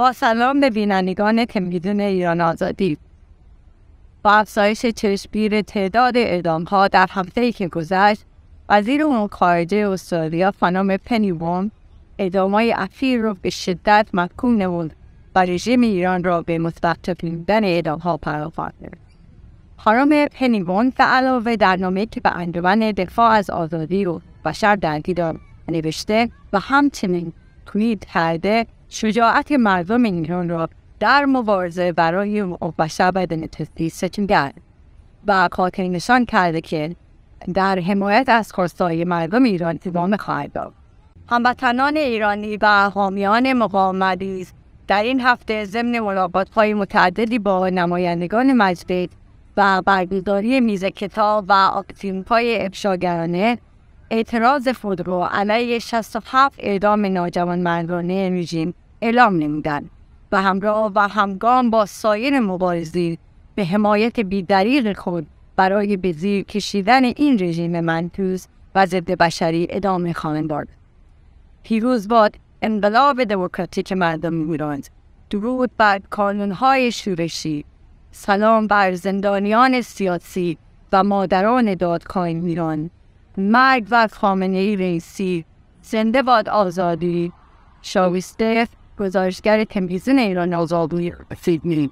با سلام به بینندگان تلویزیون ایران آزادی با افزایش چشمگیر تعداد اعدامها در ای که گذشت وزیر امور خارجه استرالیا خانم پنی وون اعدامهای اخیر را به شدت محکوم نمود و رژیم ایران را به متوقف نمودن اعدامها پراخواند خانم پنی به علاوه در نامه که به انجمن دفاع از آزادی و بشر در نوشته و همچنین توییت کرده شجاعت مردم ایران را در مبارزه برای بشر بدن تستی سچنگر و خاطر نشان کرده که در حمایت از خورستای مردم ایران ادامه خواهد داد هموطنان ایرانی و حامیان مقاومت در این هفته ضمن ملاقات های متعددی با نمایندگان مجلس و برگزاری میز کتاب و اکتیم پای افشاگرانه اعتراض خود را علیه 67 اعدام ناجوانمردانه رژیم اعلام نمیدن و همراه و همگام با سایر مبارزین به حمایت بیدریق خود برای به زیر کشیدن این رژیم منتوز و ضد بشری ادامه خواهند داد پیروز باد انقلاب دموکراتیک مردم ایران درود بر کانونهای شورشی سلام بر زندانیان سیاسی و مادران دادخواه ایران مرگ و خامنه ای رئیسی زنده باد آزادی شاویستف گزارشگر تلویزیون ایران آزادوی سیدنی